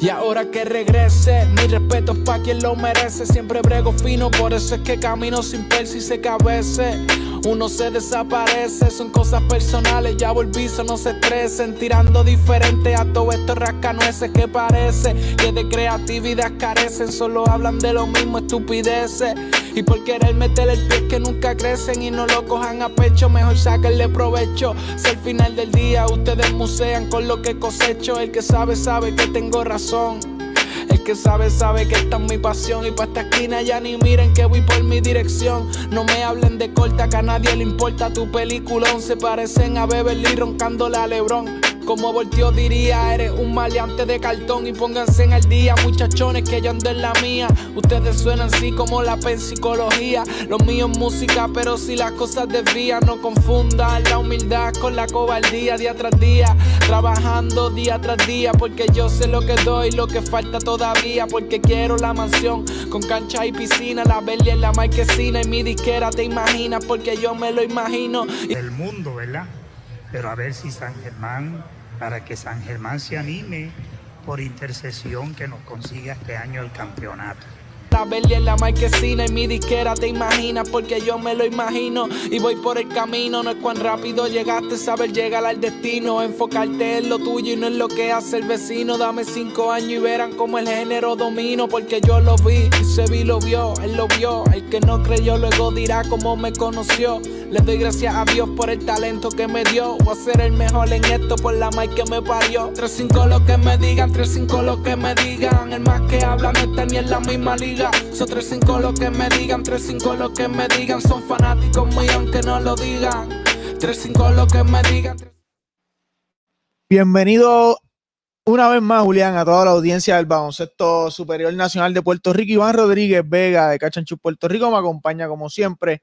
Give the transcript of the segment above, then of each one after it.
Y ahora que regrese, mi respeto pa' quien lo merece. Siempre brego fino, por eso es que camino sin persis y se cabece. Uno se desaparece, son cosas personales, ya volví, no se estresen. Tirando diferente a todo esto rascanueces que parece que de creatividad carecen. Solo hablan de lo mismo, estupideces. Y por querer meter el pie que nunca crecen y no lo cojan a pecho, mejor saquenle provecho. Si al final del día ustedes musean con lo que cosecho, el que sabe sabe que tengo razón que sabe, sabe que esta es mi pasión. Y pa' esta esquina ya ni miren que voy por mi dirección. No me hablen de corta, que a nadie le importa tu peliculón. Se parecen a Beverly roncando la Lebron como volteo diría, eres un maleante de cartón y pónganse en el día, muchachones, que yo ando en la mía. Ustedes suenan así como la psicología, Lo mío es música, pero si las cosas desvían, no confundan la humildad con la cobardía día tras día. Trabajando día tras día, porque yo sé lo que doy, lo que falta todavía. Porque quiero la mansión con cancha y piscina, la belle en la marquesina y mi disquera te imaginas, porque yo me lo imagino. El mundo, ¿verdad? pero a ver si San Germán, para que San Germán se anime por intercesión que nos consiga este año el campeonato la Berlia en la marquesina y mi disquera te imaginas porque yo me lo imagino y voy por el camino no es cuán rápido llegaste saber llegar al destino enfocarte en lo tuyo y no en lo que hace el vecino dame cinco años y verán cómo el género domino porque yo lo vi y se vi lo vio él lo vio el que no creyó luego dirá cómo me conoció les doy gracias a Dios por el talento que me dio. Voy a ser el mejor en esto por la mic que me parió. 3-5 lo que me digan, 3-5 lo que me digan. El más que habla no está ni en la misma liga. Son 3-5 lo que me digan, 3-5 lo que me digan. Son fanáticos míos aunque no lo digan. 3-5 lo que me digan. Bienvenido una vez más, Julián, a toda la audiencia del Baloncesto Superior Nacional de Puerto Rico. Iván Rodríguez Vega de Cachanchú, Puerto Rico, me acompaña como siempre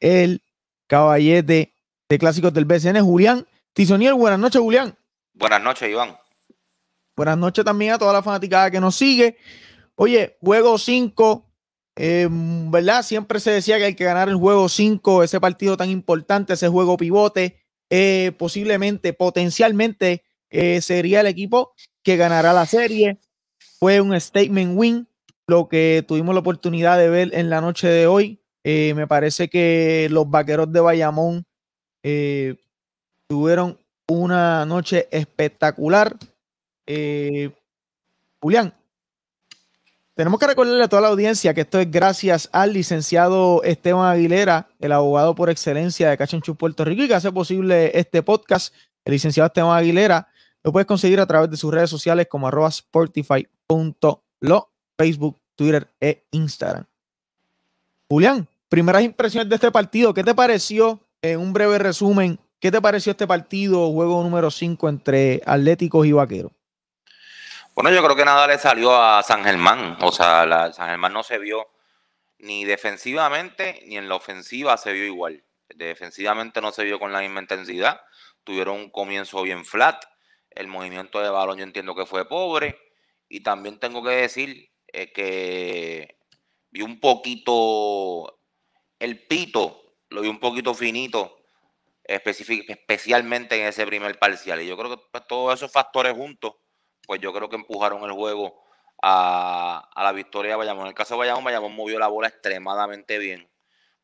el caballete de clásicos del BCN, Julián Tisoniel. Buenas noches, Julián. Buenas noches, Iván. Buenas noches también a toda la fanaticada que nos sigue. Oye, juego 5, em, ¿verdad? Siempre se decía que hay que ganar el juego 5, ese partido tan importante, ese juego pivote, eh, posiblemente, potencialmente, eh, sería el equipo que ganará la serie. Fue un statement win, lo que tuvimos la oportunidad de ver en la noche de hoy. Eh, me parece que los vaqueros de Bayamón eh, tuvieron una noche espectacular. Eh, Julián, tenemos que recordarle a toda la audiencia que esto es gracias al licenciado Esteban Aguilera, el abogado por excelencia de cachanchu Puerto Rico y que hace posible este podcast. El licenciado Esteban Aguilera lo puedes conseguir a través de sus redes sociales como arroba sportify.lo, Facebook, Twitter e Instagram. Julián, primeras impresiones de este partido, ¿qué te pareció? En eh, un breve resumen, ¿qué te pareció este partido, juego número 5 entre Atléticos y Vaqueros? Bueno, yo creo que nada le salió a San Germán. O sea, San Germán no se vio ni defensivamente ni en la ofensiva se vio igual. Defensivamente no se vio con la misma intensidad. Tuvieron un comienzo bien flat. El movimiento de balón yo entiendo que fue pobre. Y también tengo que decir eh, que vi un poquito el pito lo vi un poquito finito, especialmente en ese primer parcial. Y yo creo que pues, todos esos factores juntos, pues yo creo que empujaron el juego a, la victoria de Bayamón. En el caso de Bayamón, Bayamón movió la bola extremadamente bien.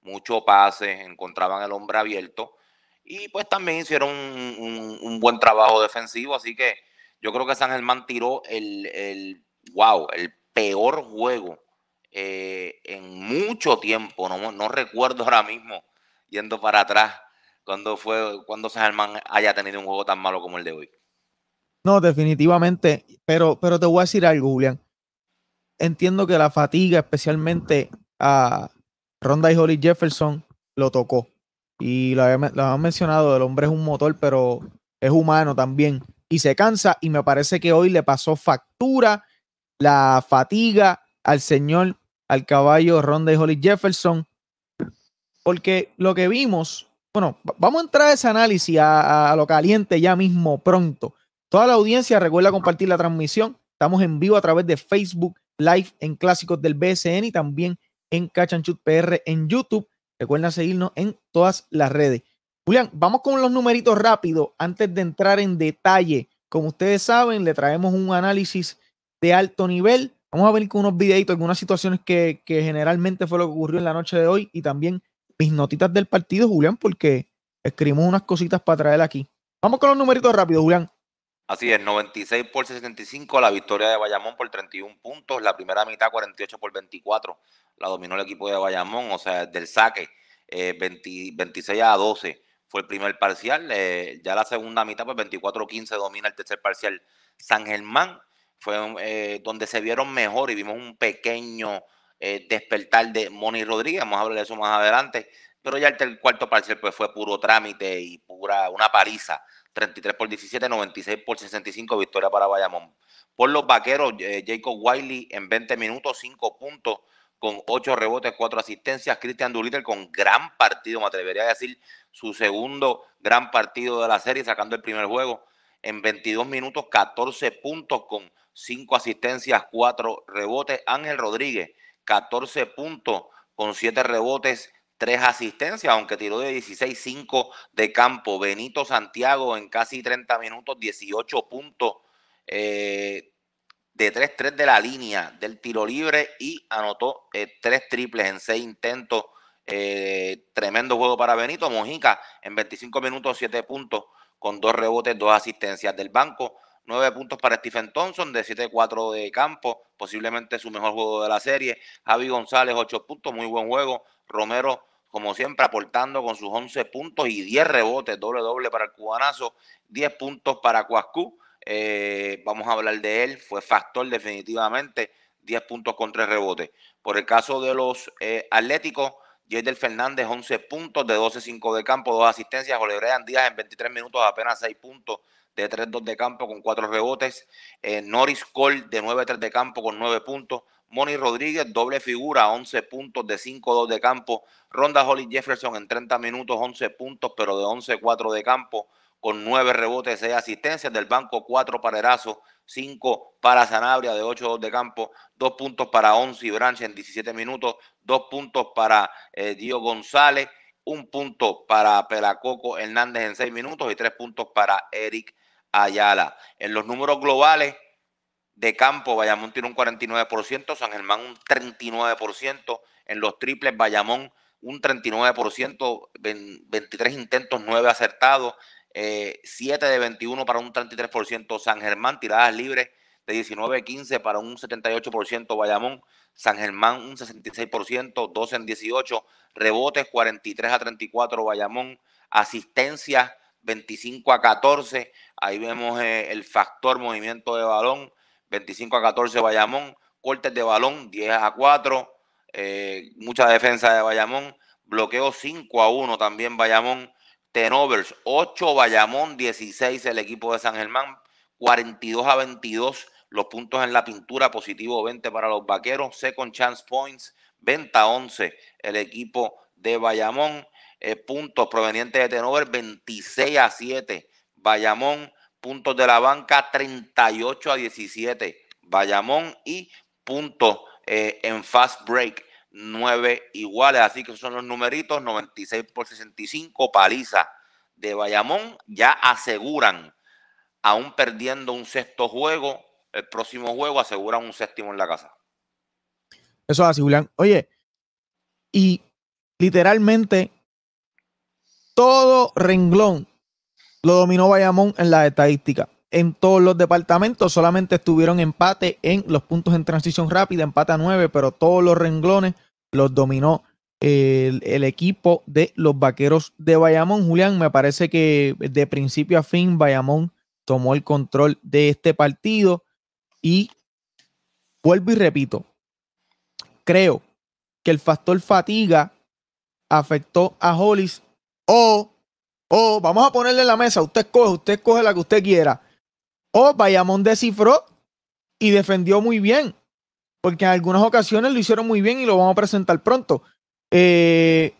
Muchos pases, encontraban el hombre abierto. Y pues también hicieron un, buen trabajo defensivo. Así que yo creo que San Germán tiró el, el wow, el peor juego eh, en mucho tiempo, no, recuerdo ahora mismo, yendo para atrás, cuando fue, cuando San Germán haya tenido un juego tan malo como el de hoy. No, definitivamente, pero, pero te voy a decir algo, Julián. Entiendo que la fatiga, especialmente a Ronda y Holly Jefferson, lo tocó. Y lo, lo han mencionado, el hombre es un motor, pero es humano también. Y se cansa y me parece que hoy le pasó factura la fatiga al señor al caballo Ronda y Holly Jefferson. Porque lo que vimos, bueno, vamos a entrar a ese análisis a, lo caliente ya mismo pronto. Toda la audiencia recuerda compartir la transmisión. Estamos en vivo a través de Facebook Live en Clásicos del BSN y también en Cachanchut PR en YouTube. recuerda seguirnos en todas las redes. Julián, vamos con los numeritos rápidos antes de entrar en detalle. Como ustedes saben, le traemos un análisis de alto nivel Vamos a ver con unos videitos, algunas situaciones que, generalmente fue lo que ocurrió en la noche de hoy y también mis notitas del partido, Julián, porque escribimos unas cositas para traer aquí. Vamos con los numeritos rápidos, Julián. Así es, 96 por 65, la victoria de Bayamón por 31 puntos, la primera mitad 48 por 24, la dominó el equipo de Bayamón, o sea, del saque 26 eh, a 12 fue el primer parcial, eh, ya la segunda mitad pues 24-15 domina el tercer parcial San Germán, fue eh, donde se vieron mejor y vimos un pequeño eh, despertar de Moni Rodríguez, vamos a hablar de eso más adelante, pero ya el cuarto parcial pues, fue puro trámite y pura una paliza, 33 por 17, 96 por 65, victoria para Bayamón. Por los vaqueros, eh, Jacob Wiley en 20 minutos, 5 puntos, con 8 rebotes, 4 asistencias. Cristian Doolittle con gran partido, me atrevería a decir, su segundo gran partido de la serie, sacando el primer juego en 22 minutos, 14 puntos con 5 asistencias, 4 rebotes. Ángel Rodríguez, 14 puntos con 7 rebotes, 3 asistencias, aunque tiró de 16, 5 de campo. Benito Santiago en casi 30 minutos, 18 puntos eh, de 3-3 de la línea del tiro libre y anotó 3 eh, triples en 6 intentos. Eh, tremendo juego para Benito. Mojica en 25 minutos, 7 puntos con dos rebotes, dos asistencias del banco. Nueve puntos para Stephen Thompson, de 7-4 de campo, posiblemente su mejor juego de la serie. Javi González, ocho puntos, muy buen juego. Romero, como siempre, aportando con sus once puntos y diez rebotes, doble-doble para el cubanazo, diez puntos para Cuascu. Eh, vamos a hablar de él, fue factor definitivamente, 10 puntos con tres rebotes. Por el caso de los eh, Atléticos, Jadel Fernández, 11 puntos de 12-5 de campo, 2 asistencias. Olebrean Díaz en 23 minutos, apenas 6 puntos de 3-2 de campo con 4 rebotes. Eh, Norris Cole de 9-3 de campo con 9 puntos. Moni Rodríguez, doble figura, 11 puntos de 5-2 de campo. Ronda Holly Jefferson en 30 minutos, 11 puntos, pero de 11-4 de campo con nueve rebotes, seis asistencias, del banco cuatro para Erazo, cinco para Sanabria, de 8 de campo, dos puntos para Onzi Branche en 17 minutos, dos puntos para eh, Dio González, un punto para Pelacoco Hernández en seis minutos y tres puntos para Eric Ayala. En los números globales de campo, Bayamón tiene un 49%, San Germán un 39%, en los triples Bayamón un 39%, 23 intentos, 9 acertados, 7 eh, de 21 para un 33%. San Germán, tiradas libres de 19-15 para un 78%. Bayamón, San Germán un 66%, 12 en 18, rebotes 43 a 34, Bayamón, asistencia 25 a 14, ahí vemos eh, el factor movimiento de balón, 25 a 14 Bayamón, cortes de balón 10 a 4, eh, mucha defensa de Bayamón, bloqueo 5 a 1 también Bayamón, Tenovers 8, Bayamón 16, el equipo de San Germán 42 a 22, los puntos en la pintura, positivo 20 para los vaqueros, second chance points, venta 11, el equipo de Bayamón, eh, puntos provenientes de Tenovers, 26 a 7, Bayamón, puntos de la banca 38 a 17, Bayamón y puntos eh, en fast break 9 iguales. Así que son los numeritos 96 por 65, paliza de Bayamón. Ya aseguran, aún perdiendo un sexto juego, el próximo juego aseguran un séptimo en la casa. Eso es así, Julián. Oye, y literalmente todo renglón lo dominó Bayamón en la estadística en todos los departamentos. Solamente estuvieron empate en los puntos en transición rápida, empate a 9, pero todos los renglones los dominó eh, el, equipo de los vaqueros de Bayamón. Julián, me parece que de principio a fin Bayamón tomó el control de este partido y vuelvo y repito, creo que el factor fatiga afectó a Hollis o, vamos a ponerle en la mesa, usted coge usted coge la que usted quiera o Bayamón descifró y defendió muy bien, porque en algunas ocasiones lo hicieron muy bien y lo vamos a presentar pronto. Eh,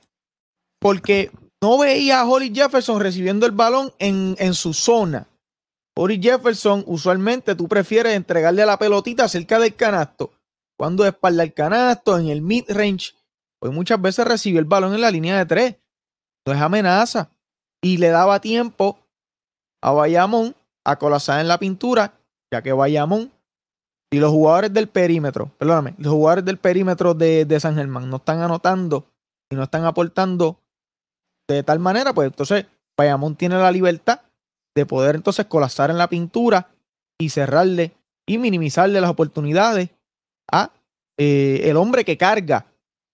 porque no veía a Holly Jefferson recibiendo el balón en, su zona. Holly Jefferson, usualmente tú prefieres entregarle la pelotita cerca del canasto, cuando espalda el canasto, en el mid-range. pues muchas veces recibió el balón en la línea de tres. No es amenaza. Y le daba tiempo a Bayamón a colapsar en la pintura, ya que Bayamón y los jugadores del perímetro, perdóname, los jugadores del perímetro de, San Germán no están anotando y no están aportando de tal manera, pues entonces Bayamón tiene la libertad de poder entonces colapsar en la pintura y cerrarle y minimizarle las oportunidades a eh, el hombre que carga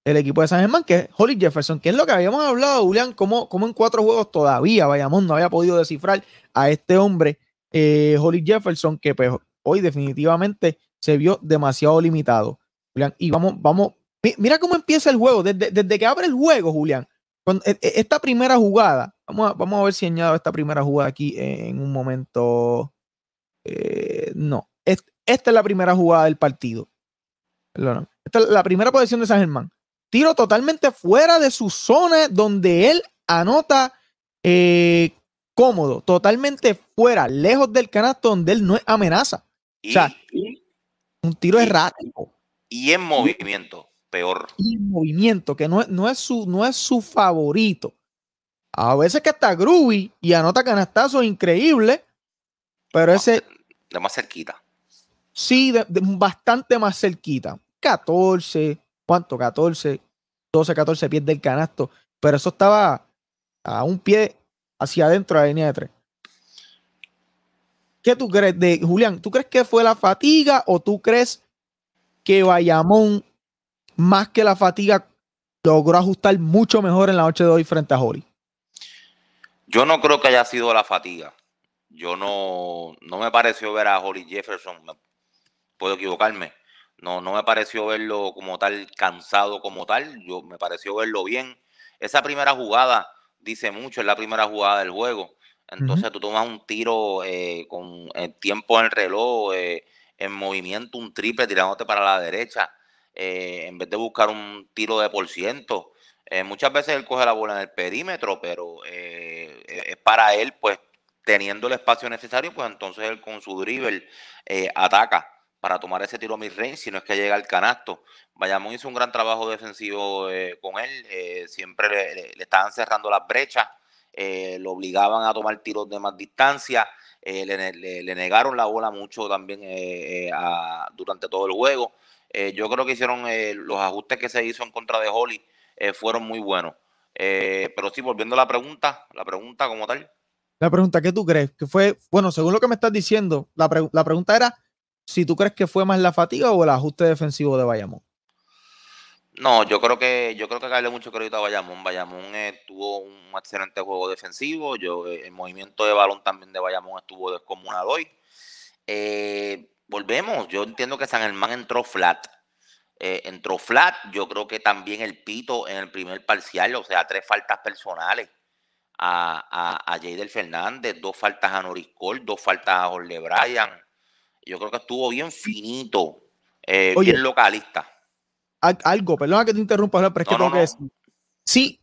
el equipo de San Germán, que es Holly Jefferson, que es lo que habíamos hablado, Julián, como, como en cuatro juegos todavía Bayamón no había podido descifrar a este hombre eh, Jefferson, que pues, hoy definitivamente se vio demasiado limitado. y vamos, vamos, mira cómo empieza el juego, desde, que abre el juego, Julián, con eh, eh, esta primera jugada, vamos a, vamos a ver si añado esta primera jugada aquí en un momento. Eh, no, esta es la primera jugada del partido. Esta es la primera posición de San Germán. Tiro totalmente fuera de su zona donde él anota cómodo, totalmente fuera, lejos del canasto donde él no es amenaza. o sea, un tiro errático. Y en movimiento, peor. Y en movimiento, que no, no, es su, no es su favorito. A veces que está groovy y anota canastazos increíbles, pero ese... De más cerquita. Sí, bastante más cerquita. 14, ¿cuánto? 14, 12, 14 pies del canasto. Pero eso estaba a un pie hacia adentro de la línea de tres. ¿Qué tú crees de Julián? ¿Tú crees que fue la fatiga o tú crees que Bayamón, más que la fatiga, logró ajustar mucho mejor en la noche de hoy frente a Holly? Yo no creo que haya sido la fatiga. Yo no, no me pareció ver a Holly Jefferson, puedo equivocarme. No, no me pareció verlo como tal, cansado como tal. Yo me pareció verlo bien. Esa primera jugada, dice mucho, es la primera jugada del juego. Entonces tú tomas un tiro eh, con el eh, tiempo en el reloj, eh, en movimiento, un triple tirándote para la derecha, en vez de buscar un tiro de por ciento. muchas veces él coge la bola en el perímetro, pero e-, es para él, pues teniendo el espacio necesario, pues entonces él con su dribble ataca para tomar ese tiro a rey, si no es que llega al canasto. Bayamón hizo un gran trabajo defensivo eh, con él, eh, siempre le, estaban cerrando las brechas, eh, lo obligaban a tomar tiros de más distancia, le, negaron la bola mucho también durante todo el juego. yo creo que hicieron los ajustes que se hizo en contra de Holly fueron muy buenos. pero sí, volviendo a la pregunta, la pregunta como tal. La pregunta, ¿qué tú crees? Que fue, bueno, según lo que me estás diciendo, la pregunta era si tú crees que fue más la fatiga o el ajuste defensivo de Bayamón. No, yo creo que yo creo que darle mucho crédito a Bayamón. Bayamón tuvo un excelente juego defensivo. Yo, eh, el movimiento de balón también de Bayamón estuvo descomunado hoy. Eh, volvemos, yo entiendo que San Germán entró flat. Eh, entró flat, yo creo que también el pito en el primer parcial, o sea, tres faltas personales a, a, Fernández, dos faltas a Noriscol, dos faltas a Jorge Bryan yo creo que estuvo bien finito, eh, bien localista. Algo, perdona que te interrumpa, pero es que tengo que decir. Sí,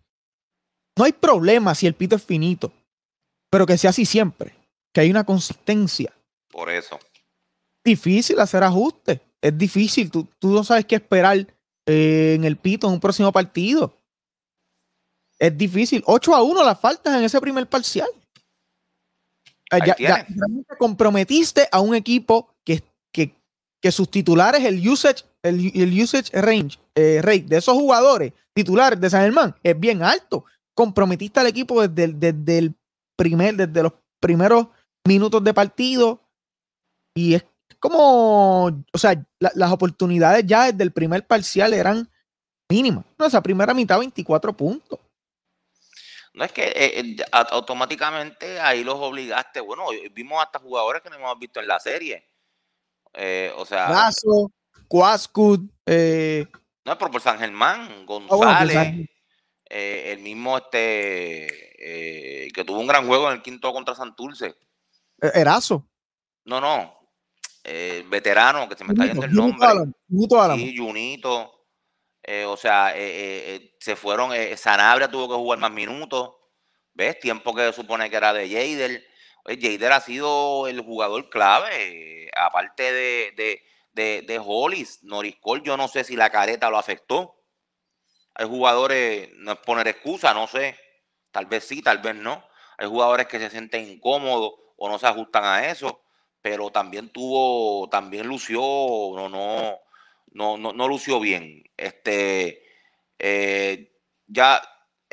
no hay problema si el pito es finito, pero que sea así siempre, que hay una consistencia. Por eso. Difícil hacer ajustes, es difícil, tú, no sabes qué esperar eh, en el pito en un próximo partido. Es difícil. 8 a 1 las faltas en ese primer parcial. Eh, ya, ya, comprometiste a un equipo que sus titulares, el usage, el, el usage range, eh, rate de esos jugadores titulares de San Germán es bien alto. Comprometiste al equipo desde desde el primer, desde los primeros minutos de partido. Y es como, o sea, las oportunidades ya desde el primer parcial eran mínimas. No, esa primera mitad, 24 puntos. No es que eh, eh, automáticamente ahí los obligaste. Bueno, vimos hasta jugadores que no hemos visto en la serie eh, o sea. Eh, no, es por San Germán, ah, González. Eh, el mismo este eh, que tuvo un gran juego en el quinto contra Santurce. E-, Erazo. No, no. veterano, que se me está yendo el nombre. Junito o sea, se fueron. Sanabria tuvo que jugar más minutos. ¿Ves? Tiempo que supone que era de Jader. Pues, Jader ha sido el jugador clave, aparte de, de, de, de Hollis, Norris yo no sé si la careta lo afectó. Hay jugadores, no es poner excusa, no sé, tal vez sí, tal vez no. Hay jugadores que se sienten incómodos o no se ajustan a eso, pero también tuvo, también lució, no, no, no, no, no lució bien. Este, eh, ya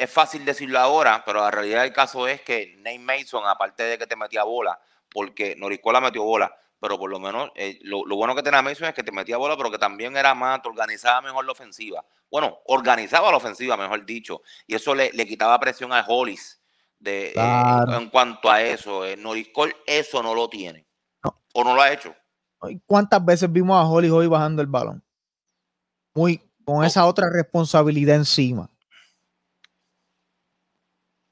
es fácil decirlo ahora, pero la realidad del caso es que Nate Mason, aparte de que te metía bola, porque la metió bola, pero por lo menos eh, lo, bueno que tenía Mason es que te metía bola, pero que también era más, organizaba mejor la ofensiva. Bueno, organizaba la ofensiva, mejor dicho, y eso le, quitaba presión a Hollis de, eh, en cuanto a eso. Eh, eso no lo tiene, o no lo ha hecho. ¿Cuántas veces vimos a Hollis hoy bajando el balón? Muy con esa otra responsabilidad encima.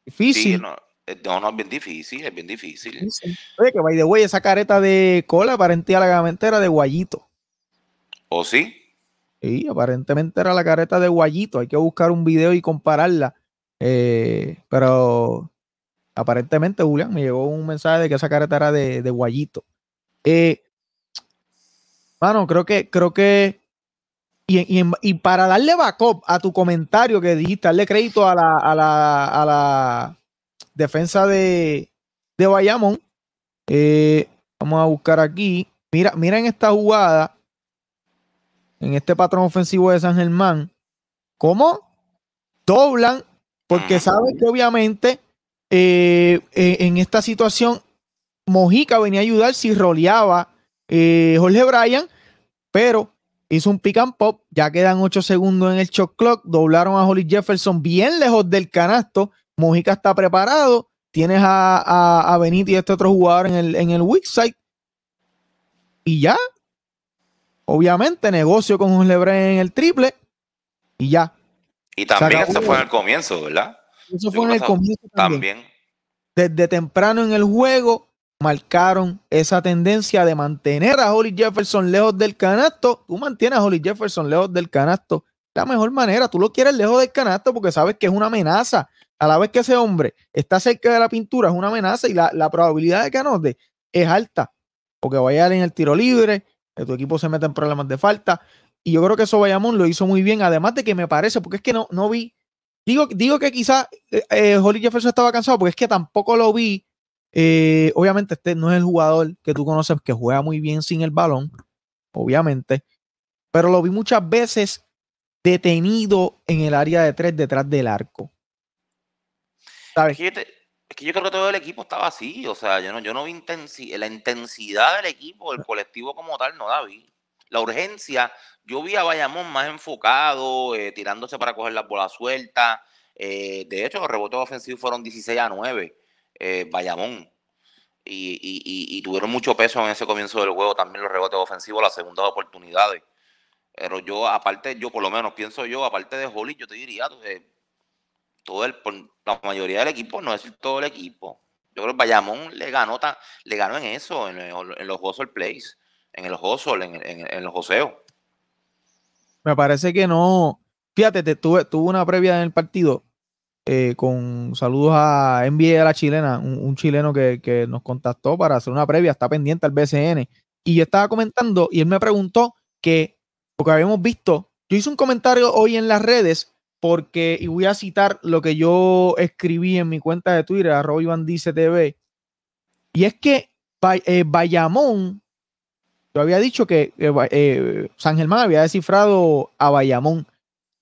Difícil. Eh, no, no, es bien difícil, es bien difícil. Oye, que by the way, esa careta de cola aparentemente era de guayito. ¿O sí? Sí, aparentemente era la careta de guayito. Hay que buscar un video y compararla. Eh, pero aparentemente, Julián, me llegó un mensaje de que esa careta era de, de guayito. bueno, eh, creo que, creo que y, para darle backup a tu comentario que dijiste, darle crédito a la, defensa de, Bayamón, eh, vamos a buscar aquí. Mira, mira en esta jugada, en este patrón ofensivo de San Germán, cómo doblan, porque sabes que obviamente eh, eh, en esta situación Mojica venía a ayudar si roleaba Jorge Bryan, pero Hizo un pick and pop, ya quedan 8 segundos en el shot clock, doblaron a Holly Jefferson bien lejos del canasto. Mujica está preparado, tienes a, a, Benítez y este otro jugador en el, en el weak side. Y ya, obviamente, negocio con un LeBron en el triple y ya. Y también eso fue en el comienzo, ¿verdad? Eso fue en el comienzo también. Desde temprano en el juego, marcaron esa tendencia de mantener a Holly Jefferson lejos del canasto. Tú mantienes a Holly Jefferson lejos del canasto. La mejor manera, tú lo quieres lejos del canasto porque sabes que es una amenaza. A la vez que ese hombre está cerca de la pintura, es una amenaza y la, probabilidad de que anote es alta. Porque vaya en el tiro libre, que tu equipo se mete en problemas de falta. Y yo creo que eso Bayamón lo hizo muy bien, además de que me parece, porque es que no, no vi, digo, digo que quizás eh, eh, Holly Jefferson estaba cansado, porque es que tampoco lo vi eh, obviamente este no es el jugador que tú conoces que juega muy bien sin el balón, obviamente, pero lo vi muchas veces detenido en el área de tres detrás del arco. Es, que yo creo que todo el equipo estaba así, o sea, yo no, yo no vi la intensidad del equipo, el colectivo como tal, no la La urgencia, yo vi a Bayamón más enfocado, eh, tirándose para coger las bolas sueltas. Eh, de hecho, los rebotes ofensivos fueron 16 a 9. Eh, Bayamón. Y, y, y, tuvieron mucho peso en ese comienzo del juego, también los rebotes ofensivos, las segundas oportunidades. Pero yo, aparte, yo por lo menos pienso yo, aparte de Holly, yo te diría, eh, todo el, la mayoría del equipo, no es todo el equipo. Yo creo que Bayamón le ganó, le ganó en eso, en, los hustle plays, en el hustle, en, en, en los joseos. Me parece que no. Fíjate, tuve, tuve una previa en el partido eh, con saludos a NBA de la chilena, un, chileno que, nos contactó para hacer una previa, está pendiente al BCN. Y yo estaba comentando y él me preguntó que, porque habíamos visto, yo hice un comentario hoy en las redes porque, y voy a citar lo que yo escribí en mi cuenta de Twitter, arroba Dice TV, y es que eh, Bayamón, yo había dicho que eh, San Germán había descifrado a Bayamón,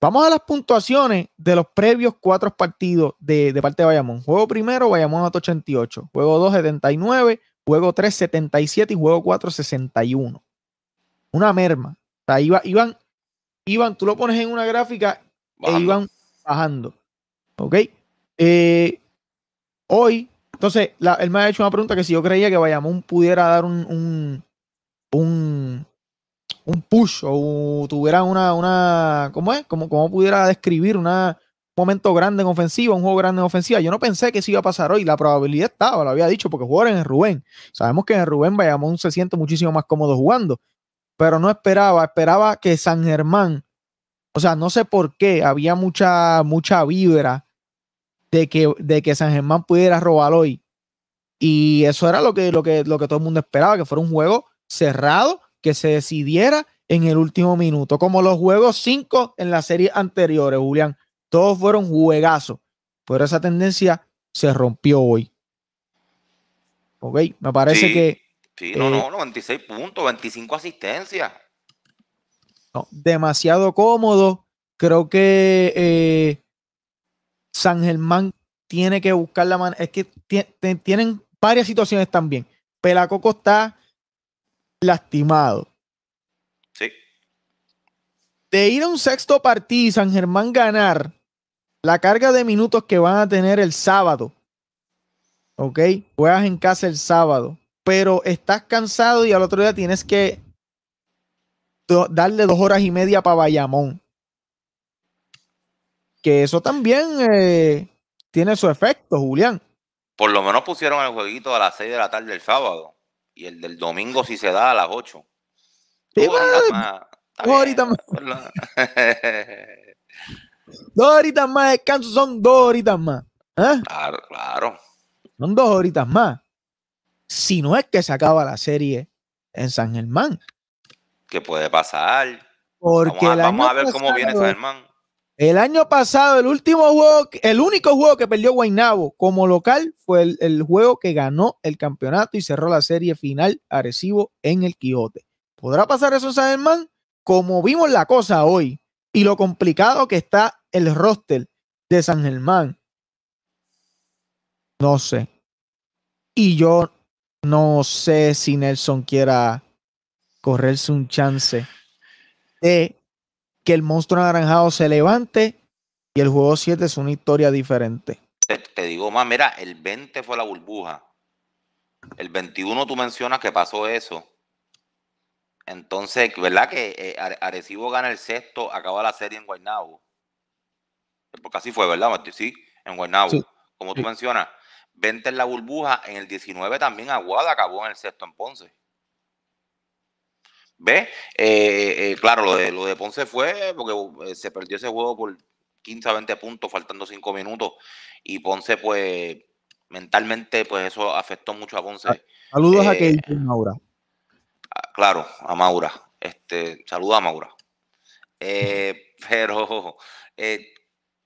Vamos a las puntuaciones de los previos cuatro partidos de, parte de Bayamón. Juego primero, Bayamón a 88. Juego 2, 79. Juego 3, 77. Y juego 4, 61. Una merma. O iba, iban, iban, tú lo pones en una gráfica e iban bajando. ¿Ok? Eh, hoy, entonces, él me ha hecho una pregunta que si yo creía que Bayamón pudiera dar un un push o tuviera una, una ¿cómo es? ¿Cómo, cómo pudiera describir una, un momento grande en ofensiva, un juego grande en ofensiva? Yo no pensé que eso iba a pasar hoy, la probabilidad estaba, lo había dicho, porque jugar en Rubén. Sabemos que en Rubén Bayamón se siente muchísimo más cómodo jugando, pero no esperaba, esperaba que San Germán, o sea, no sé por qué, había mucha, mucha vibra de que, de que San Germán pudiera robar hoy. Y eso era lo que, lo, que, lo que todo el mundo esperaba, que fuera un juego cerrado, que se decidiera en el último minuto, como los juegos 5 en las series anteriores, Julián. Todos fueron juegazos, pero esa tendencia se rompió hoy. Ok, me parece que. Sí, no, eh, no, no, 26 puntos, 25 asistencias. demasiado cómodo. Creo que eh, San Germán tiene que buscar la manera. Es que tienen varias situaciones también. Pelacoco está lastimado. Sí. De ir a un sexto partido y San Germán ganar la carga de minutos que van a tener el sábado. ¿Ok? Juegas en casa el sábado, pero estás cansado y al otro día tienes que darle dos horas y media para Bayamón. Que eso también eh, tiene su efecto, Julián. Por lo menos pusieron el jueguito a las 6 de la tarde el sábado. Y el del domingo si se da a las 8. Dos horitas más, ahorita más. dos horitas más descanso son dos horitas más. ¿eh? Claro, claro. Son dos horitas más. Si no es que se acaba la serie en San Germán. ¿Qué puede pasar? Porque vamos a, ver cómo viene San Germán. El año pasado, el último juego, el único juego que perdió Guainabo como local fue el, juego que ganó el campeonato y cerró la serie final recibo en el Quijote. ¿Podrá pasar eso San Germán? Como vimos la cosa hoy y lo complicado que está el roster de San Germán. No sé. Y yo no sé si Nelson quiera correrse un chance de que el monstruo anaranjado se levante y el juego 7 es una historia diferente. Te, digo más, mira, el 20 fue la burbuja. El 21 tú mencionas que pasó eso. Entonces, ¿verdad que eh, Arecibo gana el sexto, acaba la serie en Guaynabo? Porque así fue, ¿verdad, Martín? Sí, en Guaynabo. Como tú mencionas, 20 en la burbuja, en el 19 también Aguada acabó en el sexto en Ponce. Ve, eh, eh, claro, lo de, lo de Ponce fue porque eh, se perdió ese juego por 15 a 20 puntos, faltando 5 minutos. Y Ponce, pues, mentalmente, pues eso afectó mucho a Ponce. Ah, saludos a Keita Maura. Ah, claro, a Maura. Este, saluda a Maura. pero,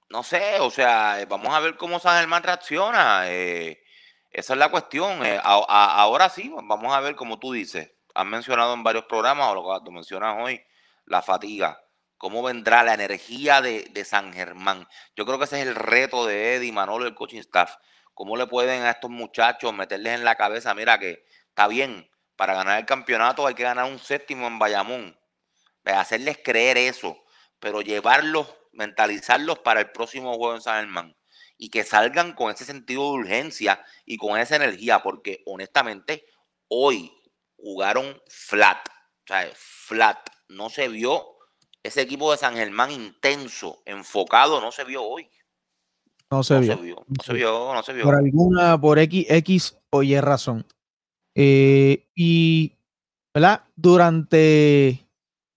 no sé, o sea, vamos a ver cómo San Germán reacciona. esa es la cuestión. ahora sí, vamos a ver como tú dices han mencionado en varios programas, o lo que mencionas hoy, la fatiga. ¿Cómo vendrá la energía de, San Germán? Yo creo que ese es el reto de Eddie, Manolo el coaching staff. ¿Cómo le pueden a estos muchachos meterles en la cabeza, mira que está bien, para ganar el campeonato hay que ganar un séptimo en Bayamón? Hacerles creer eso, pero llevarlos, mentalizarlos para el próximo juego en San Germán y que salgan con ese sentido de urgencia y con esa energía, porque honestamente hoy jugaron flat, o sea, flat. No se vio ese equipo de San Germán intenso, enfocado, no se vio hoy. No se, vio. No se vio, no se vio. Por alguna, por X, o Y razón. Eh, y, ¿verdad? Durante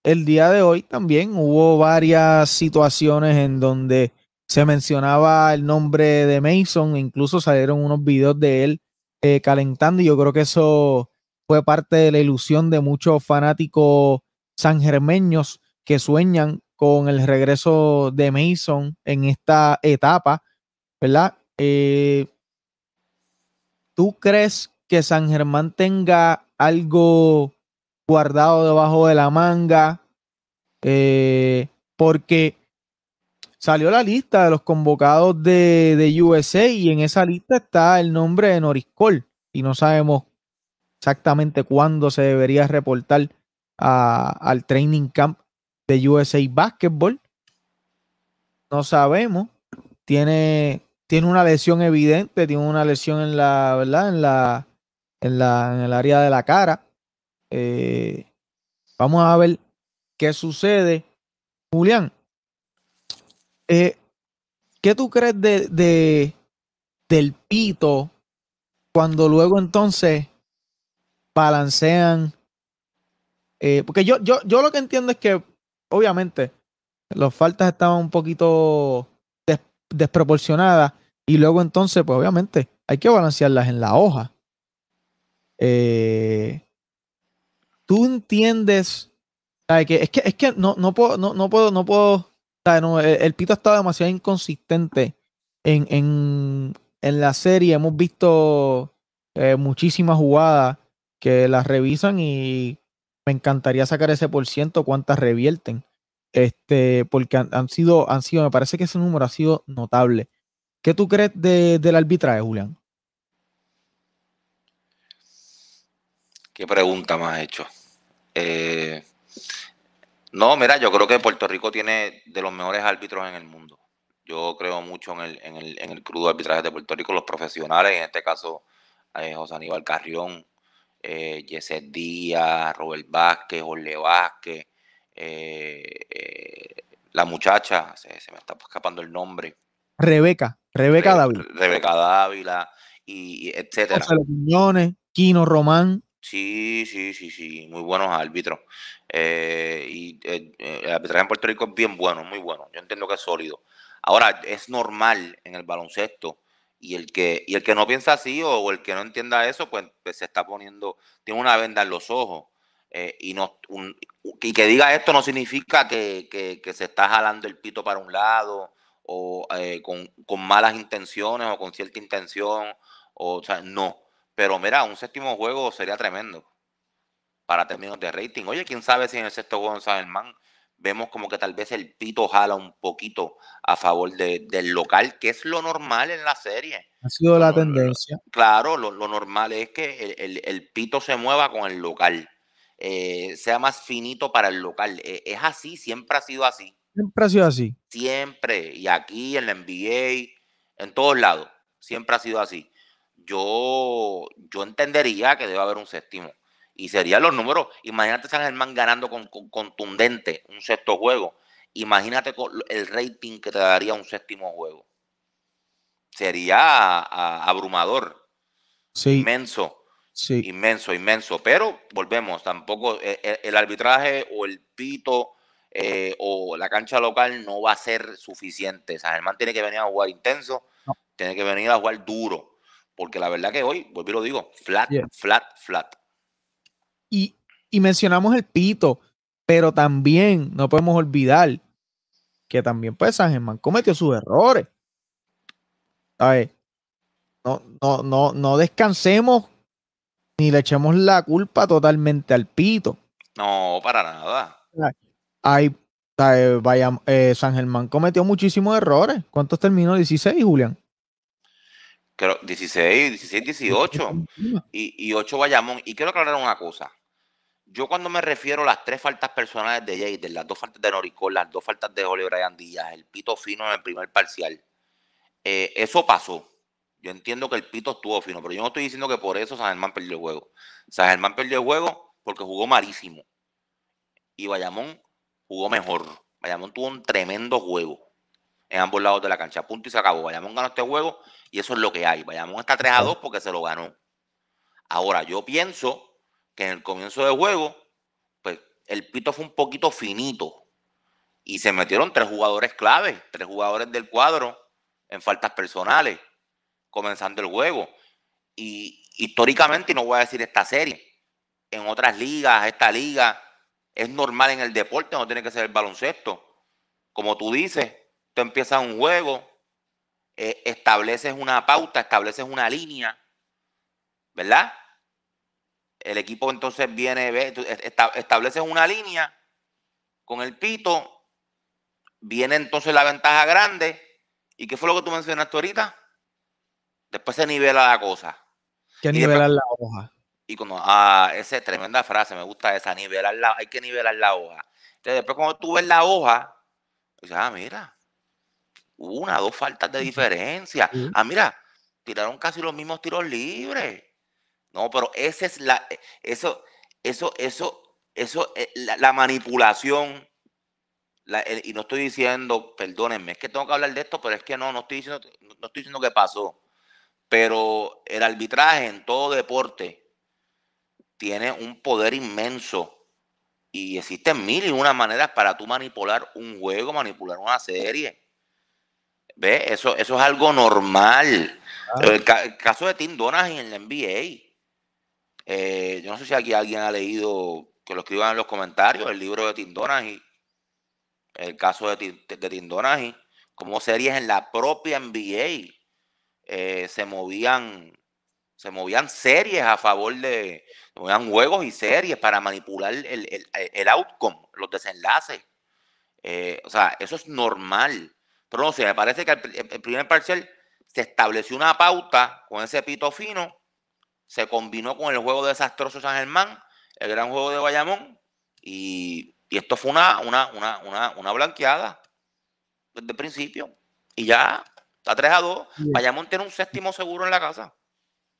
el día de hoy también hubo varias situaciones en donde se mencionaba el nombre de Mason, incluso salieron unos videos de él eh, calentando y yo creo que eso fue parte de la ilusión de muchos fanáticos sangermeños que sueñan con el regreso de Mason en esta etapa, ¿verdad? Eh, ¿Tú crees que San Germán tenga algo guardado debajo de la manga? Eh, porque salió la lista de los convocados de, de, USA y en esa lista está el nombre de Noriscol y no sabemos exactamente cuándo se debería reportar al training camp de USA Basketball. No sabemos. Tiene, tiene una lesión evidente, tiene una lesión en la, ¿verdad? En la, en, la, en el área de la cara. Eh, vamos a ver qué sucede. Julián, eh, ¿qué tú crees de, del pito cuando luego entonces balancean. Eh, porque yo, yo, yo lo que entiendo es que, obviamente, las faltas estaban un poquito desproporcionadas. Y luego entonces, pues obviamente, hay que balancearlas en la hoja. Eh, tú entiendes. Que, es que, es que no, no puedo, no, puedo, no puedo. el, pito ha demasiado inconsistente en, la serie. Hemos visto eh, muchísimas jugadas que las revisan y me encantaría sacar ese por ciento, cuántas revierten. Este, porque han, sido, han sido, me parece que ese número ha sido notable. ¿Qué tú crees de, del arbitraje, Julián? Qué pregunta más hecho. Eh, no, mira, yo creo que Puerto Rico tiene de los mejores árbitros en el mundo. Yo creo mucho en el, en el, crudo arbitraje de Puerto Rico, los profesionales, en este caso eh, José Aníbal Carrión, eh, Díaz, Robert Vázquez, Jorge Vázquez, eh, eh, la muchacha, se, me está escapando el nombre. Rebeca, Rebeca Dávila. Rebeca Dávila, y, etcétera. Quino Román. Sí, sí, sí, sí, muy buenos árbitros. Eh, y el arbitraje en Puerto Rico es bien bueno, muy bueno. Yo entiendo que es sólido. Ahora, es normal en el baloncesto y el que, y el que no piensa así o, el que no entienda eso, pues, pues, se está poniendo, tiene una venda en los ojos. Eh, y, no, que diga esto no significa que, se está jalando el pito para un lado o eh, con, malas intenciones o con cierta intención. O, sea, no. Pero mira, un séptimo juego sería tremendo para términos de rating. Oye, quién sabe si en el sexto juego en vemos como que tal vez el pito jala un poquito a favor del local, que es lo normal en la serie. Ha sido la tendencia. Claro, lo, normal es que el, pito se mueva con el local, eh, sea más finito para el local. E, es así, siempre ha sido así. Siempre ha sido así. Siempre, y aquí en la NBA, en todos lados, siempre ha sido así. Yo, yo entendería que debe haber un séptimo y serían los números. Imagínate San Germán ganando con, contundente un sexto juego. Imagínate el rating que te daría un séptimo juego. Sería abrumador. Sí. Inmenso. Sí. Inmenso, inmenso. Pero volvemos, tampoco e, e, el, arbitraje o el pito eh, o la cancha local no va a ser suficiente. San Germán tiene que venir a jugar intenso, tiene que venir a jugar duro. Porque la verdad que hoy, vuelvo y lo digo, flat, flat, flat. Y, mencionamos el pito, pero también no podemos olvidar que también pues San Germán cometió sus errores. No, no, no, descansemos ni le echemos la culpa totalmente al pito. No, para nada. Hay, Vaya, eh, San Germán cometió muchísimos errores. ¿Cuántos terminó? 16, Julián. 16, 16, 18 y, y 8 Bayamón. Y quiero aclarar una cosa. Yo cuando me refiero a las tres faltas personales de de las dos faltas de Noricol, las dos faltas de Oliver Brian Díaz, el pito fino en el primer parcial, eh, eso pasó. Yo entiendo que el pito estuvo fino, pero yo no estoy diciendo que por eso San Germán perdió el juego. San Germán perdió el juego porque jugó malísimo. Y Bayamón jugó mejor. Bayamón tuvo un tremendo juego en ambos lados de la cancha. Punto y se acabó. Bayamón ganó este juego y eso es lo que hay. ...vayamos hasta 3 a 2 porque se lo ganó. Ahora, yo pienso que en el comienzo del juego, pues el pito fue un poquito finito. Y se metieron tres jugadores claves, tres jugadores del cuadro en faltas personales, comenzando el juego. Y históricamente, y no voy a decir esta serie, en otras ligas, esta liga, es normal en el deporte, no tiene que ser el baloncesto. Como tú dices, tú empiezas un juego, eh, estableces una pauta, estableces una línea, ¿verdad? El equipo entonces viene, estableces una línea con el pito, viene entonces la ventaja grande. ¿Y qué fue lo que tú mencionaste ahorita? Después se nivela la cosa. que nivelar la hoja? Y cuando ah, esa es tremenda frase, me gusta esa, nivelar la, hay que nivelar la hoja. Entonces después cuando tú ves la hoja, dices, ah, mira, una, dos faltas de diferencia. Ah, mira, tiraron casi los mismos tiros libres. No, pero esa es la, eh, eso, eso, eso, eso, eh, la, manipulación. Eh, y no estoy diciendo, perdónenme, es que tengo que hablar de esto, pero es que no, no estoy diciendo, no estoy diciendo que pasó. Pero el arbitraje en todo deporte tiene un poder inmenso y existen mil y una maneras para tú manipular un juego, manipular una serie. ¿Ve? Eso, eso es algo normal. Ah. El, eh, caso de Tim Donaghy en la NBA. Eh, yo no sé si aquí alguien ha leído, que lo escriban en los comentarios, el libro de Tim Donaghy. El caso de, Tim, de Como series en la propia NBA eh, se movían se movían series a favor de, se movían juegos y series para manipular el, outcome, los desenlaces. o sea, eso es normal. Pero no sé, me parece que el, primer parcial se estableció una pauta con ese pito fino, se combinó con el juego desastroso de San Germán, el gran juego de Bayamón, y, esto fue una, una, blanqueada desde el principio. Y ya está 3 a 2. Bayamón tiene un séptimo seguro en la casa.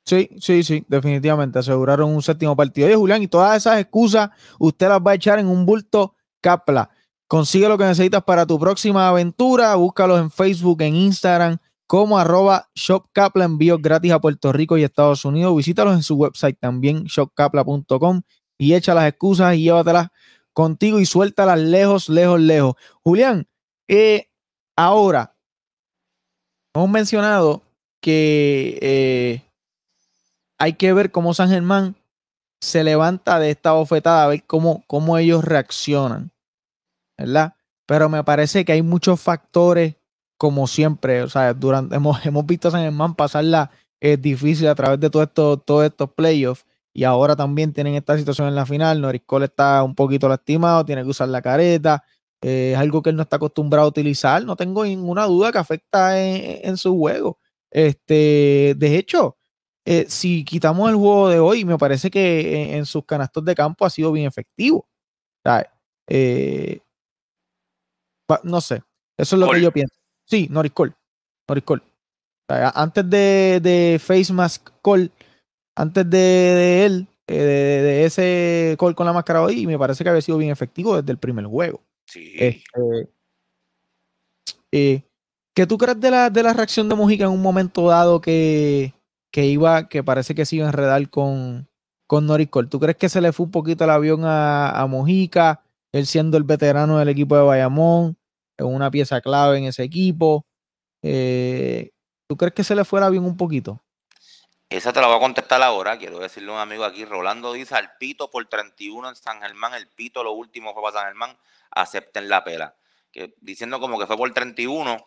Sí, sí, sí, definitivamente. Aseguraron un séptimo partido. Y Julián, y todas esas excusas usted las va a echar en un bulto capla. Consigue lo que necesitas para tu próxima aventura. Búscalos en Facebook, en Instagram, como arroba ShopCapla. Envíos gratis a Puerto Rico y Estados Unidos. Visítalos en su website también, shopcapla.com. Y echa las excusas y llévatelas contigo y suéltalas lejos, lejos, lejos. Julián, eh, ahora, hemos mencionado que eh, hay que ver cómo San Germán se levanta de esta bofetada, a ver cómo, cómo ellos reaccionan. ¿verdad? Pero me parece que hay muchos factores, como siempre, o sea, durante, hemos, hemos visto a San Germán pasarla eh, difícil a través de todos estos playoffs y ahora también tienen esta situación en la final. Noris Cole está un poquito lastimado, tiene que usar la careta, eh, es algo que él no está acostumbrado a utilizar, no tengo ninguna duda que afecta en, su juego. Este, de hecho, eh, si quitamos el juego de hoy, me parece que en, sus canastos de campo ha sido bien efectivo. Eh, no sé. Eso es lo que yo pienso. Sí, Norris Cole. antes de, Face Mask Cole, antes de, él, eh, de, ese Cole con la máscara hoy, me parece que había sido bien efectivo desde el primer juego. Sí. Este, eh, ¿Qué tú crees de la, reacción de Mojica en un momento dado que, iba, que parece que se iba a enredar con, con Norris Cole? ¿Tú crees que se le fue un poquito el avión a, a Mojica? él siendo el veterano del equipo de Bayamón, es una pieza clave en ese equipo. Eh, ¿Tú crees que se le fuera bien un poquito? Esa te la voy a contestar ahora. Quiero decirle a un amigo aquí. Rolando dice al Pito por 31 en San Germán. El Pito, lo último fue para San Germán. Acepten la pela. Que, diciendo como que fue por 31.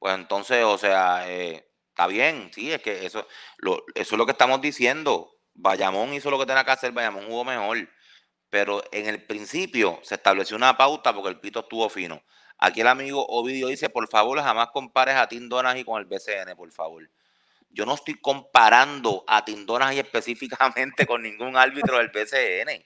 Pues entonces, o sea, eh, está bien. Sí, es que eso, eso es lo que estamos diciendo. Bayamón hizo lo que tenía que hacer. Bayamón jugó mejor pero en el principio se estableció una pauta porque el pito estuvo fino. Aquí el amigo Ovidio dice, por favor, jamás compares a Tim y con el BCN, por favor. Yo no estoy comparando a Tim y específicamente con ningún árbitro del BCN.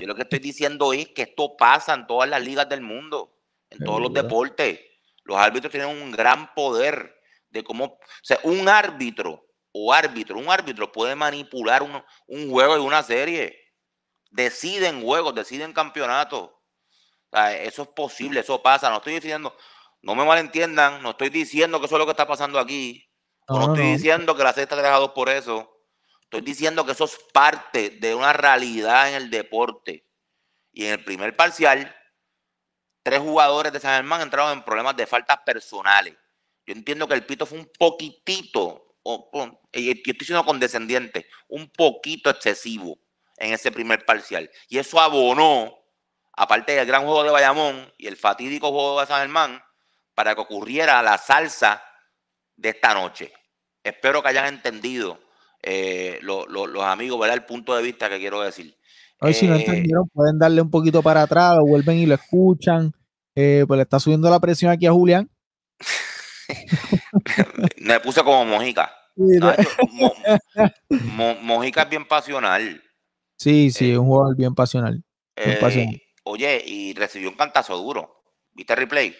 Yo lo que estoy diciendo es que esto pasa en todas las ligas del mundo, en todos los deportes. Los árbitros tienen un gran poder de cómo, o sea, un árbitro o árbitro, un árbitro puede manipular un, un juego y una serie deciden juegos, deciden campeonatos. eso es posible, eso pasa. No estoy diciendo, no me malentiendan, no estoy diciendo que eso es lo que está pasando aquí. No, estoy diciendo que la sexta está dejado por eso. Estoy diciendo que eso es parte de una realidad en el deporte. Y en el primer parcial, tres jugadores de San Germán entraron en problemas de faltas personales. Yo entiendo que el pito fue un poquitito, o, estoy siendo condescendiente, un poquito excesivo en ese primer parcial. Y eso abonó, aparte del gran juego de Bayamón y el fatídico juego de San Germán, para que ocurriera la salsa de esta noche. Espero que hayan entendido eh, los amigos, ¿verdad? El punto de vista que quiero decir. Hoy, si no eh, entendieron, pueden darle un poquito para atrás, vuelven y lo escuchan. Eh, pues le está subiendo la presión aquí a Julián. Me puse como mojica. mojica es bien pasional. Sí, sí, eh, un jugador bien pasional. Eh, oye, y recibió un cantazo duro. ¿Viste el replay?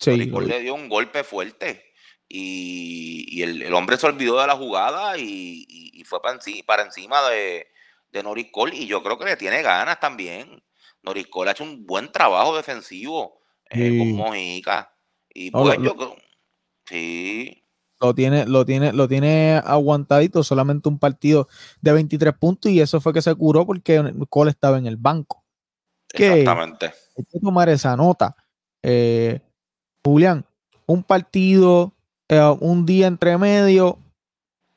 Sí. le dio un golpe fuerte. Y, el, hombre se olvidó de la jugada y, fue para, encima de, Noricol. Y yo creo que le tiene ganas también. Noricol ha hecho un buen trabajo defensivo eh, con Mojica. Y pues yo creo. Sí. Lo tiene, lo tiene, lo tiene aguantadito, solamente un partido de 23 puntos y eso fue que se curó porque Cole estaba en el banco. Exactamente. tomar esa nota. Eh, Julián, un partido, eh, un día entre medio,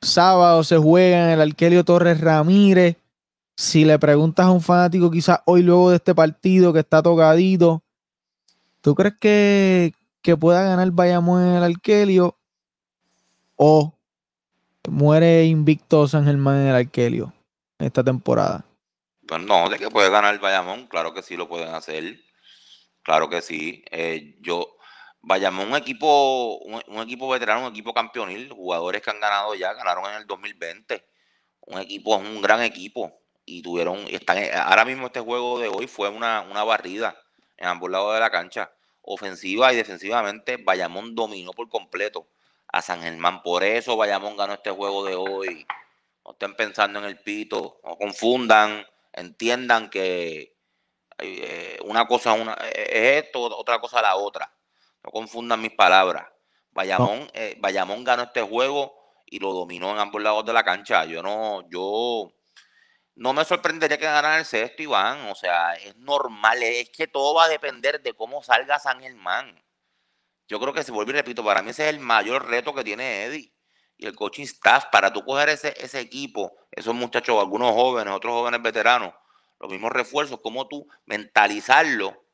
sábado se juega en el Arquelio Torres Ramírez. Si le preguntas a un fanático, quizás hoy luego de este partido que está tocadito, ¿tú crees que, que pueda ganar Bayamón en el Arquelio? o muere invicto San Germán en el Arquelio esta temporada? Pues no, de que puede ganar Bayamón, claro que sí lo pueden hacer. Claro que sí. Eh, yo, Bayamón, un equipo, un, equipo veterano, un equipo campeonil, jugadores que han ganado ya, ganaron en el 2020. Un equipo, un gran equipo. Y tuvieron, están, ahora mismo este juego de hoy fue una, una barrida en ambos lados de la cancha. Ofensiva y defensivamente, Bayamón dominó por completo a San Germán. Por eso Bayamón ganó este juego de hoy. No estén pensando en el pito, no confundan, entiendan que eh, una cosa una, es esto, otra cosa la otra. No confundan mis palabras. Bayamón, eh, ganó este juego y lo dominó en ambos lados de la cancha. Yo no, yo no me sorprendería que ganara el sexto, Iván. O sea, es normal, es que todo va a depender de cómo salga San Germán. Yo creo que se vuelve, repito, para mí ese es el mayor reto que tiene Eddie y el coaching staff para tú coger ese, ese equipo, esos muchachos, algunos jóvenes, otros jóvenes veteranos, los mismos refuerzos, como tú mentalizarlo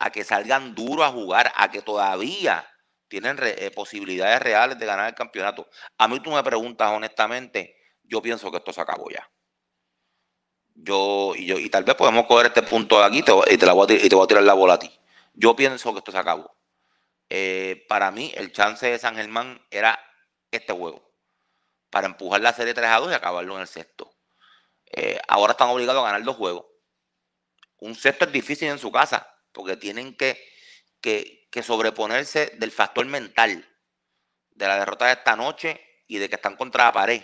a que salgan duro a jugar, a que todavía tienen eh, posibilidades reales de ganar el campeonato. A mí tú me preguntas honestamente, yo pienso que esto se acabó ya. Yo y, yo, y tal vez podemos coger este punto de aquí y te voy a tirar la bola a ti. Yo pienso que esto se acabó. Eh, para mí, el chance de San Germán era este juego. Para empujar la serie 3 a 2 y acabarlo en el sexto. Eh, ahora están obligados a ganar dos juegos. Un sexto es difícil en su casa, porque tienen que, que, que sobreponerse del factor mental de la derrota de esta noche y de que están contra la pared.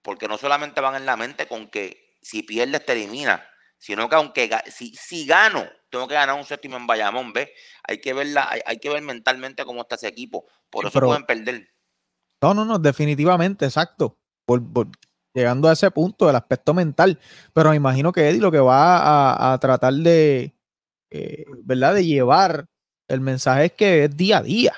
Porque no solamente van en la mente con que si pierdes te elimina, sino que aunque si, si gano, tengo que ganar un séptimo en Bayamón, ¿ves? Hay que, verla, hay, que ver mentalmente cómo está ese equipo. Por eso pueden perder. No, no, no, definitivamente, exacto. llegando a ese punto del aspecto mental. Pero me imagino que Eddie lo que va a, tratar de, eh, ¿verdad? De llevar el mensaje es que es día a día.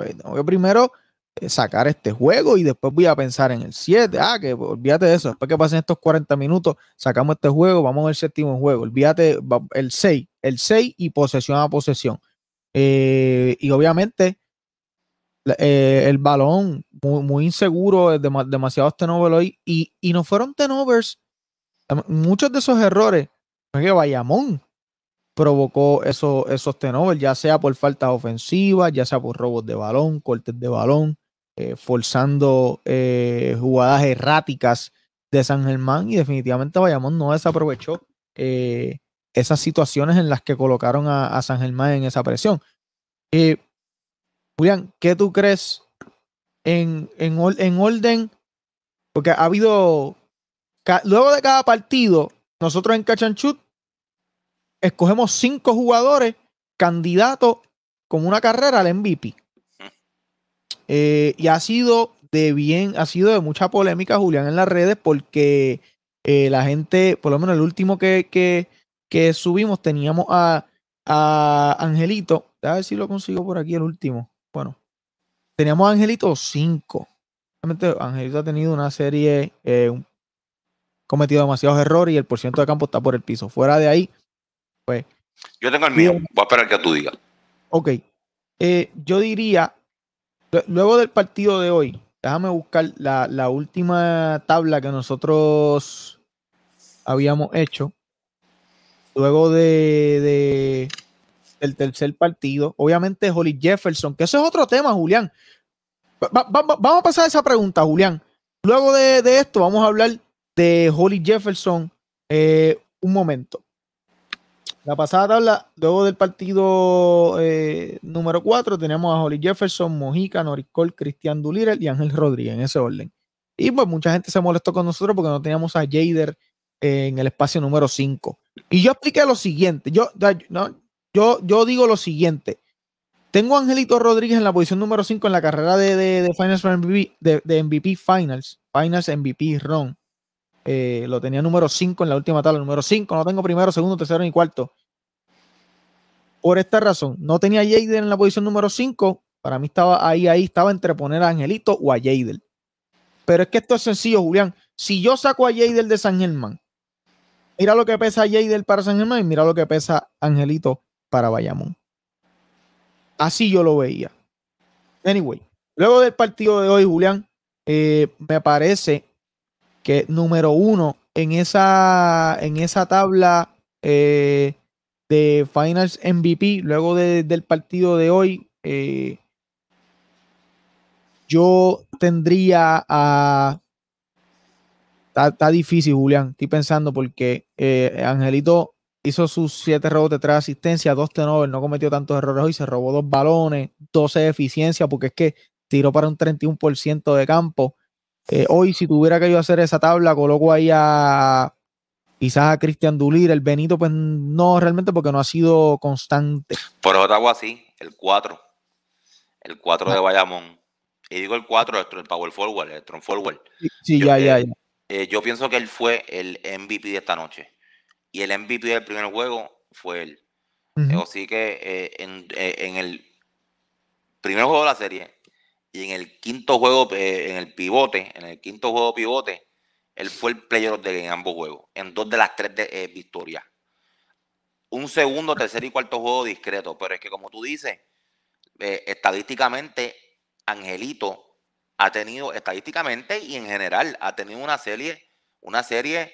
ver, Tengo que primero eh, sacar este juego y después voy a pensar en el 7. Ah, que olvídate de eso. Después que pasen estos 40 minutos, sacamos este juego, vamos al séptimo juego. Olvídate el 6 el 6 y posesión a posesión. Eh, y obviamente eh, el balón muy, inseguro, es demasiados tenovers hoy. Y, no fueron tenovers. Muchos de esos errores, es que Bayamón provocó esos, esos tenovers, ya sea por faltas ofensivas, ya sea por robos de balón, cortes de balón, eh, forzando jugadas erráticas de San Germán. Y definitivamente Bayamón no desaprovechó esas situaciones en las que colocaron a, San Germán en esa presión. Eh, Julián, ¿qué tú crees en, en, orden? Porque ha habido, luego de cada partido, nosotros en Cachanchut escogemos cinco jugadores candidatos con una carrera al MVP. Eh, y ha sido de bien, ha sido de mucha polémica, Julián, en las redes, porque eh, la gente, por lo menos el último que, que, que subimos teníamos a, a Angelito. A ver si lo consigo por aquí el último. Bueno, teníamos a Angelito 5. Realmente Angelito ha tenido una serie, eh, cometido demasiados errores y el porcentaje de campo está por el piso. Fuera de ahí, pues... Yo tengo el mío, voy a esperar que tú digas. Ok, eh, yo diría, luego del partido de hoy, déjame buscar la última tabla que nosotros habíamos hecho luego de, del tercer partido. Obviamente, Holly Jefferson, que eso es otro tema, Julián. vamos a pasar a esa pregunta, Julián. Luego de, esto, vamos a hablar de Holly Jefferson eh, un momento. La pasada tabla, luego del partido eh, número 4, teníamos a Holly Jefferson, Mojica, Noricol, Cristian Dulirel y Ángel Rodríguez en ese orden. Y pues mucha gente se molestó con nosotros porque no teníamos a Jader eh, en el espacio número 5. Y yo expliqué lo siguiente. Yo, yo, yo digo lo siguiente. Tengo a Angelito Rodríguez en la posición número 5 en la carrera de, de, Finals MVP, de, MVP Finals, Finals MVP Ron. Eh, lo tenía número 5 en la última tabla, número 5. No tengo primero, segundo, tercero ni cuarto. Por esta razón, no tenía a Jader en la posición número 5. Para mí estaba ahí, ahí estaba entre poner a Angelito o a Jader. Pero es que esto es sencillo, Julián. Si yo saco a Jader de San Germán mira lo que pesa Jader para San Germán y mira lo que pesa Angelito para Bayamón. Así yo lo veía. Anyway, luego del partido de hoy, Julián, eh, me parece que número uno en esa, en esa tabla eh, de Finals MVP, luego del partido de hoy, eh, yo tendría a Está, difícil, Julián. Estoy pensando porque eh, Angelito hizo sus siete rebotes, tres asistencias, dos tenovers, no cometió tantos errores hoy, se robó dos balones, 12 de eficiencia, porque es que tiró para un 31% de campo. Eh, hoy, si tuviera que yo hacer esa tabla, coloco ahí a quizás a Cristian Dulir, el Benito, pues no realmente porque no ha sido constante. Por eso te hago así, el 4. El 4 de ah. Bayamón. Y digo el 4, el Power Forward, el strong Forward. sí ya, ya, eh, ya, eh, yo pienso que él fue el MVP de esta noche. Y el MVP del primer juego fue él. Así que eh, eh, en, el primer juego de la serie y en el quinto juego, en el pivote, en el quinto juego pivote, él fue el player de en ambos juegos, en dos de las tres victorias. Un segundo, tercer y cuarto juego discreto, pero es que como tú dices, estadísticamente, Angelito ha tenido estadísticamente y en general ha tenido una serie, una serie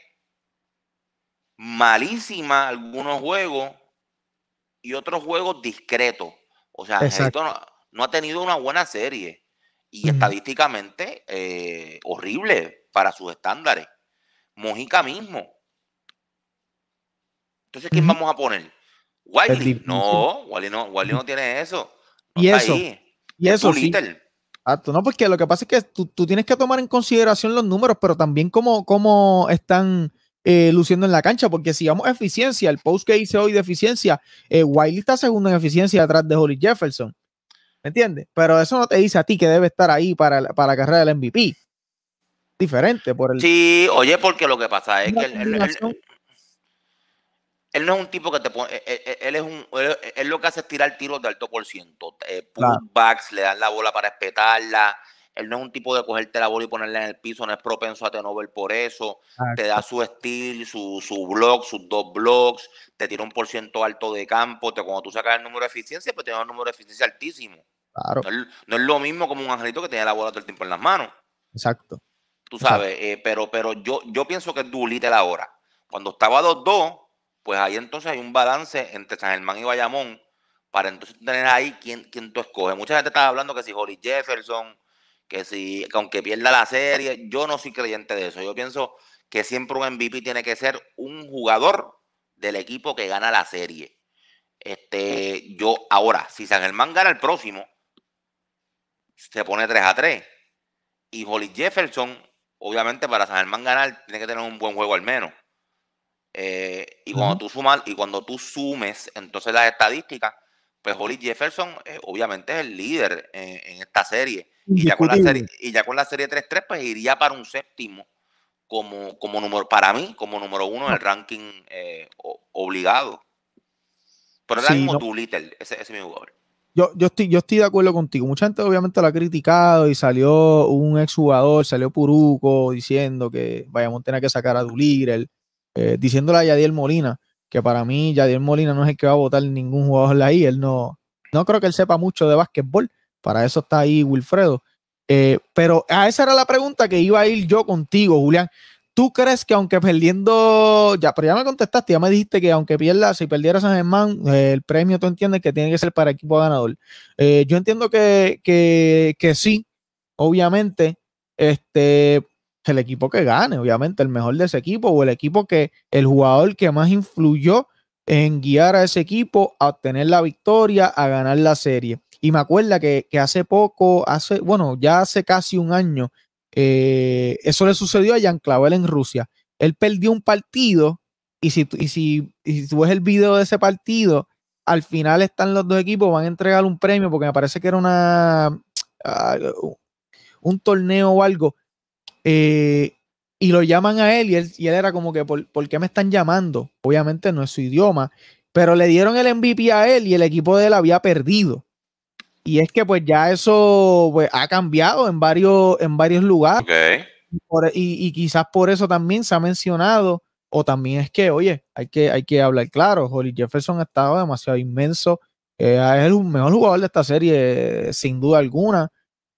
malísima, algunos juegos y otros juegos discretos. O sea, no, no, ha tenido una buena serie y estadísticamente eh, horrible para sus estándares. Mojica mismo. Entonces, ¿quién vamos a poner? Wiley. No, wally no, no tiene eso. y, eso y eso. sí Ah, no, porque lo que pasa es que tú, tienes que tomar en consideración los números, pero también cómo, cómo están eh, luciendo en la cancha, porque si vamos a eficiencia, el post que hice hoy de eficiencia, eh, Wiley está segundo en eficiencia atrás de Holly Jefferson. ¿Me entiendes? Pero eso no te dice a ti que debe estar ahí para, para la carrera del MVP. Diferente por el. Sí, oye, porque lo que pasa es que el, él no es un tipo que te pone, eh, eh, él, es un, él, lo que hace es tirar tiros de alto por ciento, eh, pullbacks, le dan la bola para espetarla, él no es un tipo de cogerte la bola y ponerla en el piso, no es propenso a tenover por eso, te da su estilo, su, su blog, sus dos blogs, te tira un por ciento alto de campo, te, cuando tú sacas el número de eficiencia, pues tienes un número de eficiencia altísimo. Claro. No, es, lo mismo como un angelito que tiene la bola todo el tiempo en las manos. Exacto. Tú sabes, pero, pero yo, yo pienso que es la hora. Cuando estaba 2-2, pues ahí entonces hay un balance entre San Germán y Bayamón para entonces tener ahí quién, quién tú escoges. Mucha gente está hablando que si Holly Jefferson, que si, aunque pierda la serie, yo no soy creyente de eso. Yo pienso que siempre un MVP tiene que ser un jugador del equipo que gana la serie. Este, yo ahora, si San Germán gana el próximo, se pone 3 a 3. Y Holly Jefferson, obviamente, para San Germán ganar, tiene que tener un buen juego al menos. Eh, y, cuando tú sumas, y cuando tú sumes entonces las estadísticas, pues Holly Jefferson obviamente es el líder en esta serie. Y ya, con la serie, y ya con la serie 3-3, pues iría para un séptimo como, como número, para mí, como número uno en el ah. ranking eh, obligado. Pero es sí, mismo ese, es mi jugador. Yo, estoy, yo estoy de acuerdo contigo. Mucha gente obviamente lo ha criticado y salió un exjugador, salió Puruco diciendo que a tener que sacar a Doolittle eh, diciéndole a Yadiel Molina, que para mí Yadiel Molina no es el que va a votar ningún jugador ahí, la él no, no creo que él sepa mucho de básquetbol, para eso está ahí Wilfredo. Eh, pero a ah, esa era la pregunta que iba a ir yo contigo, Julián. ¿Tú crees que aunque perdiendo, ya, pero ya me contestaste, ya me dijiste que aunque pierda, si perdiera San Germán, eh, el premio tú entiendes que tiene que ser para equipo ganador? yo entiendo que, que, que, sí, obviamente, este, el equipo que gane, obviamente, el mejor de ese equipo o el equipo que, el jugador que más influyó en guiar a ese equipo a obtener la victoria, a ganar la serie. Y me acuerda que, hace poco, hace, bueno, ya hace casi un año, eh, eso le sucedió a Jan Clavel en Rusia. Él perdió un partido y si, y si, tú ves el video de ese partido, al final están los dos equipos, van a entregar un premio porque me parece que era una, ah, un torneo o algo eh, y lo llaman a él y él, y él era como que, ¿por, qué me están llamando? Obviamente no es su idioma, pero le dieron el MVP a él y el equipo de él había perdido. Y es que pues ya eso pues, ha cambiado en varios, en varios lugares. y, quizás por eso también se ha mencionado, o también es que, oye, hay que, hay que hablar claro, Holly Jefferson ha estado demasiado inmenso. Eh, es el mejor jugador de esta serie, sin duda alguna.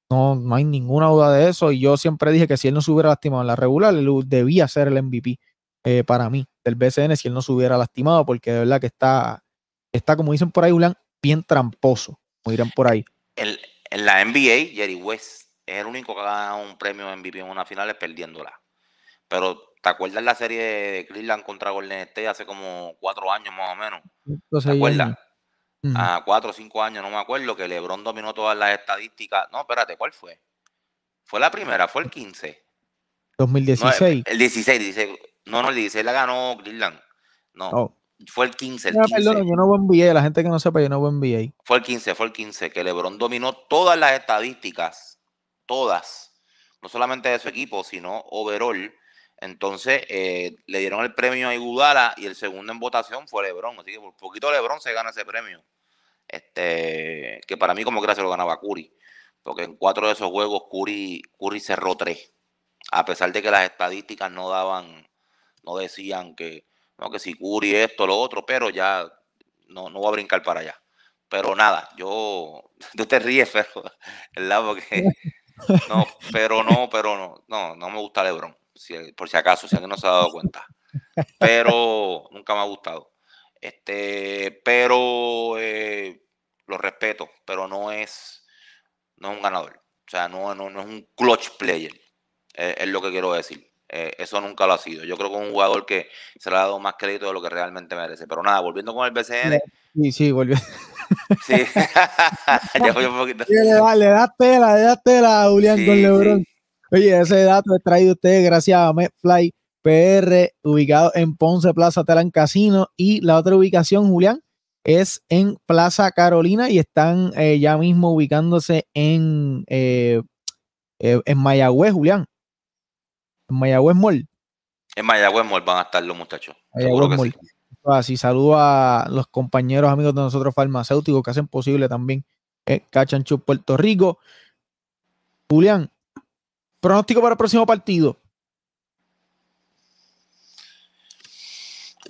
No, no hay ninguna duda de eso. Y yo siempre dije que si él no se hubiera lastimado en la regular, él debía ser el MVP eh, para mí del BCN si él no se hubiera lastimado, porque de verdad que está, está como dicen por ahí, bien tramposo, como dirán por ahí. El, en la NBA, Jerry West es el único que ha ganado un premio MVP en una final es perdiéndola. Pero, ¿te acuerdas la serie de Cleveland contra Golden State hace como cuatro años más o menos? ¿Te acuerdas? a cuatro o cinco años, no me acuerdo, que Lebron dominó todas las estadísticas. No, espérate, ¿cuál fue? Fue la primera, fue el 15. 2016. el 16, dice No, no, el 16 la ganó Cleveland. No. Oh. Fue el 15. El no, Perdón, yo no voy NBA, la gente que no sepa, yo no voy NBA. Fue el 15, fue el 15, que LeBron dominó todas las estadísticas, todas, no solamente de su equipo, sino overall entonces eh, le dieron el premio a Igudala y el segundo en votación fue Lebron. Así que por poquito Lebron se gana ese premio. Este, que para mí como que se lo ganaba Curry. Porque en cuatro de esos juegos Curry, Curry cerró tres. A pesar de que las estadísticas no daban, no decían que, no, que si Curry esto, lo otro, pero ya no, no voy a brincar para allá. Pero nada, yo, tú te ríes, pero, ¿verdad? no, pero no, pero no, no, no me gusta Lebron por si acaso, si que no se ha dado cuenta. Pero nunca me ha gustado. Este, pero eh, lo respeto, pero no es, no es un ganador. O sea, no, no, es un clutch player. E, es lo que quiero decir. E, eso nunca lo ha sido. Yo creo que es un jugador que se le ha dado más crédito de lo que realmente merece. Pero nada, volviendo con el BCN. Sí, sí, volviendo. Sí. ya un poquito. Le, tela, tela a Julián con Lebron. Oye, ese dato es traído ustedes gracias a MedFly PR, ubicado en Ponce Plaza Telan Casino. Y la otra ubicación, Julián, es en Plaza Carolina y están eh, ya mismo ubicándose en, eh, eh, en Mayagüez, Julián. En Mayagüez Mall. En Mayagüez Mall van a estar los muchachos. Seguro que Sí. Así saludo a los compañeros, amigos de nosotros farmacéuticos que hacen posible también Cachancho, Puerto Rico. Julián, Pronóstico para el próximo partido.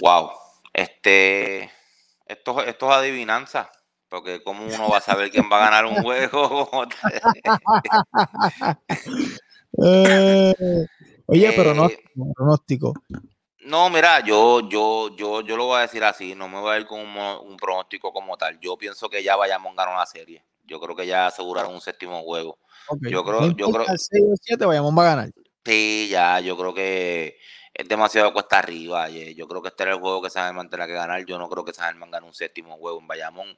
Wow. Este, esto, es adivinanza, porque cómo uno va a saber quién va a ganar un juego. oye, pero eh, no, pronóstico. No, mira, yo, yo, yo, yo lo voy a decir así, no me voy a ir con un, pronóstico como tal. Yo pienso que ya vayamos a ganar una serie. Yo creo que ya aseguraron un séptimo juego. Yo creo, yo creo. 6 o 7, Bayamón va a ganar. Sí, ya, yo creo que es demasiado cuesta arriba. Yo creo que este era el juego que San Germán tendrá que ganar. Yo no creo que San Germán gane un séptimo juego en Bayamón.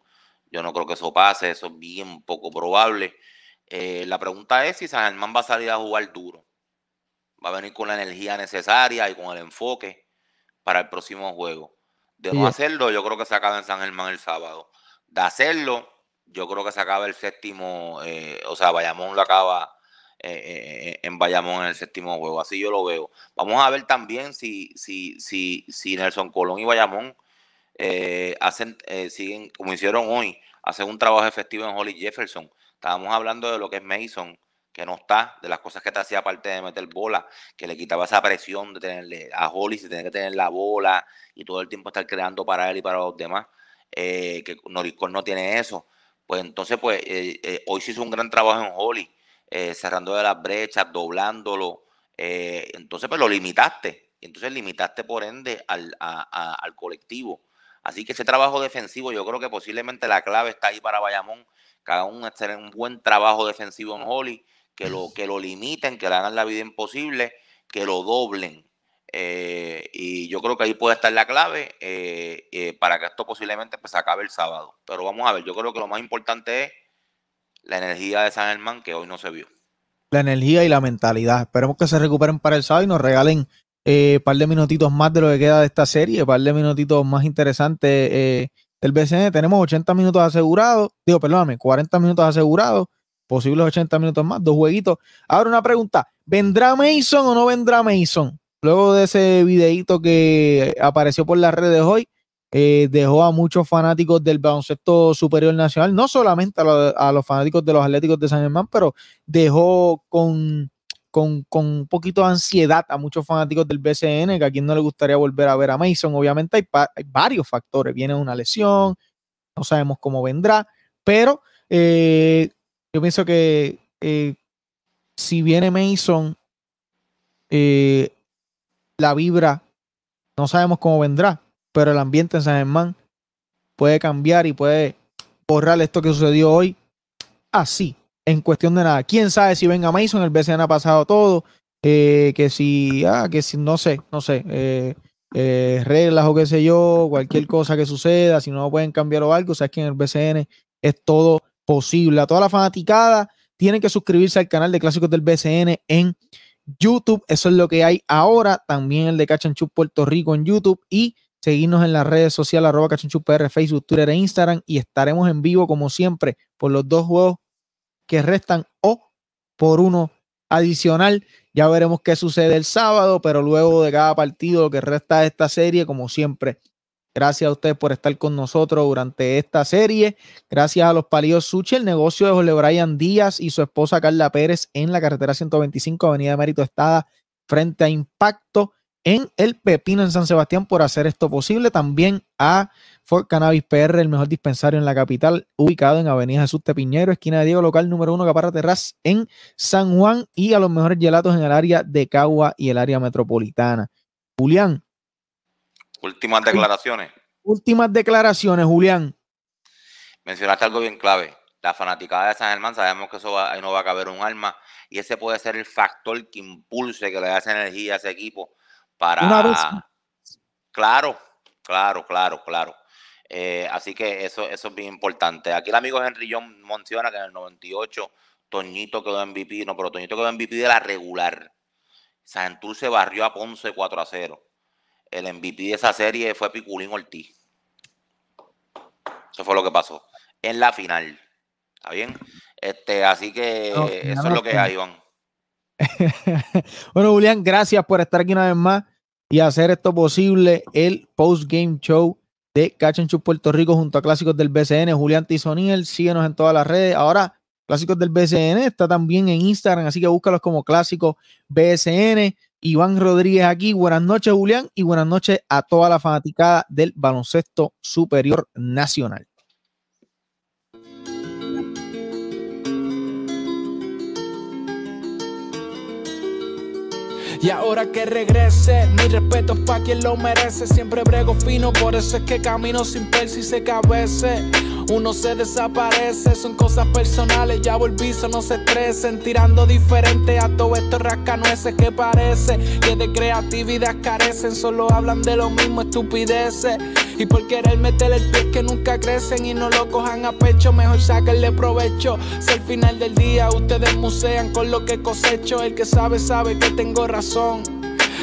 Yo no creo que eso pase. Eso es bien poco probable. Eh, la pregunta es si San Germán va a salir a jugar duro. Va a venir con la energía necesaria y con el enfoque para el próximo juego. De no hacerlo, yo creo que se acaba en San Germán el sábado. De hacerlo, yo creo que se acaba el séptimo, eh, o sea, Bayamón lo acaba eh, eh, en Bayamón en el séptimo juego, así yo lo veo. Vamos a ver también si, si, si, si Nelson Colón y Bayamón hacen, siguen, como hicieron hoy, hacen un trabajo efectivo en Holly Jefferson. Estábamos hablando de lo que es Mason, que no está, de las cosas que te hacía aparte de meter bola, que le quitaba esa presión de tenerle a Holly, de tener que tener la bola y todo el tiempo estar creando para él y para los demás, que Noricón no tiene eso. Pues entonces, pues eh, eh, hoy se hizo un gran trabajo en Holly, eh, cerrando de las brechas, doblándolo. entonces, pues lo limitaste. Entonces limitaste por ende al, colectivo. Así que ese trabajo defensivo, yo creo que posiblemente la clave está ahí para Bayamón, que hagan un, un buen trabajo defensivo en Holly, que lo, que lo limiten, que le hagan la vida imposible, que lo doblen. Eh, y yo creo que ahí puede estar la clave eh, eh, para que esto posiblemente pues, acabe el sábado. Pero vamos a ver, yo creo que lo más importante es la energía de San Germán que hoy no se vio. La energía y la mentalidad. Esperemos que se recuperen para el sábado y nos regalen un par de minutitos más de lo que queda de esta serie, un par de minutitos más interesantes del BCN. Tenemos 80 minutos asegurados, digo, perdóname, 40 minutos asegurados, posibles 80 minutos más, dos jueguitos. Ahora una pregunta, ¿vendrá Mason o no vendrá Mason? Luego de ese videíto que apareció por las redes hoy, eh, dejó a muchos fanáticos del baloncesto superior nacional, no solamente a, los fanáticos de los Atléticos de San Germán, pero dejó con, con, un poquito de ansiedad a muchos fanáticos del BCN, que a quien no le gustaría volver a ver a Mason. Obviamente hay, varios factores, viene una lesión, no sabemos cómo vendrá, pero eh, yo pienso que eh, si viene Mason, eh, la vibra, no sabemos cómo vendrá, pero el ambiente en San Germán puede cambiar y puede borrar esto que sucedió hoy así, en cuestión de nada. Quién sabe si venga Mason, el BCN ha pasado todo, eh, que si, ah, que si, no sé, no sé, eh, eh, reglas o qué sé yo, cualquier cosa que suceda, si no pueden cambiar o algo, sabes que en el BCN es todo posible. A toda la fanaticada, tienen que suscribirse al canal de Clásicos del BCN en YouTube. Eso es lo que hay ahora. También el de Cachanchup Puerto Rico en YouTube y seguirnos en las redes sociales arroba cachanchupr, Facebook, Twitter e Instagram y estaremos en vivo como siempre por los dos juegos que restan o por uno adicional. Ya veremos qué sucede el sábado, pero luego de cada partido lo que resta de esta serie, como siempre, Gracias a ustedes por estar con nosotros durante esta serie. Gracias a los palillos Suchi, el negocio de Jorge Brian Díaz y su esposa Carla Pérez en la carretera 125, Avenida Mérito Estada, frente a Impacto en El Pepino en San Sebastián por hacer esto posible. También a Ford Cannabis PR, el mejor dispensario en la capital, ubicado en Avenida Jesús Tepiñero, esquina de Diego, local número uno Caparra Terraz, en San Juan, y a los mejores gelatos en el área de Cagua y el área metropolitana. Julián, Últimas declaraciones. Últimas declaraciones, Julián. Mencionaste algo bien clave. La fanaticada de San Germán, sabemos que eso ahí no va a caber un alma y ese puede ser el factor que impulse, que le esa energía a ese equipo para... Claro, claro, claro, claro. Eh, así que eso, eso es bien importante. Aquí el amigo Henry John menciona que en el 98 Toñito quedó en MVP, no, pero Toñito quedó en MVP de la regular. Santur se barrió a Ponce 4 a 0 el MVP de esa serie fue Piculín Ortiz. Eso fue lo que pasó en la final. ¿Está bien? Este, así que eso es lo que hay, Iván. bueno, Julián, gracias por estar aquí una vez más y hacer esto posible, el post-game show de Cachanchu Puerto Rico junto a Clásicos del BCN. Julián Tizoniel, síguenos en todas las redes. Ahora, Clásicos del BCN está también en Instagram, así que búscalos como Clásicos BCN Iván Rodríguez aquí. Buenas noches, Julián, y buenas noches a toda la fanaticada del baloncesto superior nacional. Y ahora que regrese, mi respeto es pa' quien lo merece. Siempre brego fino, por eso es que camino sin persis y se cabece uno se desaparece. Son cosas personales, ya volví, no se estresen. Tirando diferente a todo esto rascanueces que parece que de creatividad carecen. Solo hablan de lo mismo, estupideces. Y por querer meter el pie que nunca crecen y no lo cojan a pecho, mejor sáquenle provecho. Si al final del día ustedes musean con lo que cosecho, el que sabe, sabe que tengo razón.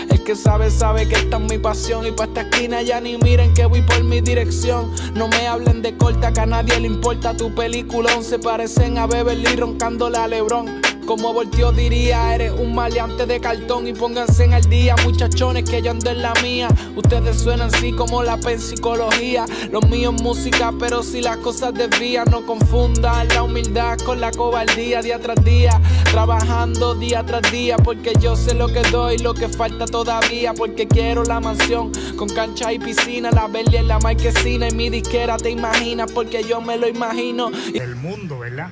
El que sabe, sabe que esta es mi pasión. Y pa' esta esquina ya ni miren que voy por mi dirección. No me hablen de corta, que a nadie le importa tu peliculón. Se parecen a Beverly roncando la Lebrón. Como volteo diría, eres un maleante de cartón y pónganse en el día, muchachones, que yo ando en la mía. Ustedes suenan así como la psicología. Lo mío es música, pero si las cosas desvían, no confundan la humildad con la cobardía día tras día. Trabajando día tras día, porque yo sé lo que doy, lo que falta todavía, porque quiero la mansión con cancha y piscina, la verde en la marquesina y mi disquera te imaginas, porque yo me lo imagino. El mundo, ¿verdad?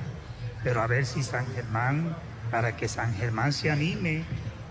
pero a ver si San Germán, para que San Germán se anime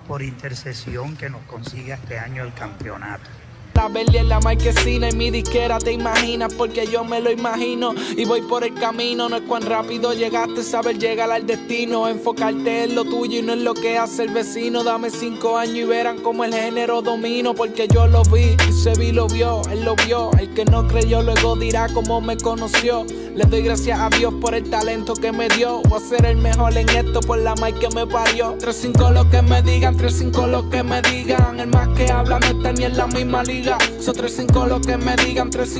por intercesión que nos consiga este año el campeonato. La Belly en la marquesina y mi disquera te imaginas porque yo me lo imagino y voy por el camino. No es cuán rápido llegaste, saber llegar al destino. Enfocarte en lo tuyo y no en lo que hace el vecino. Dame cinco años y verán cómo el género domino porque yo lo vi y se vi lo vio, él lo vio. El que no creyó luego dirá cómo me conoció. Le doy gracias a Dios por el talento que me dio. Voy a ser el mejor en esto por la mic que me parió. 35 5 lo que me digan, 35 5 lo que me digan. El más que habla no está ni en la misma línea so Son 3-5 lo que me digan, 3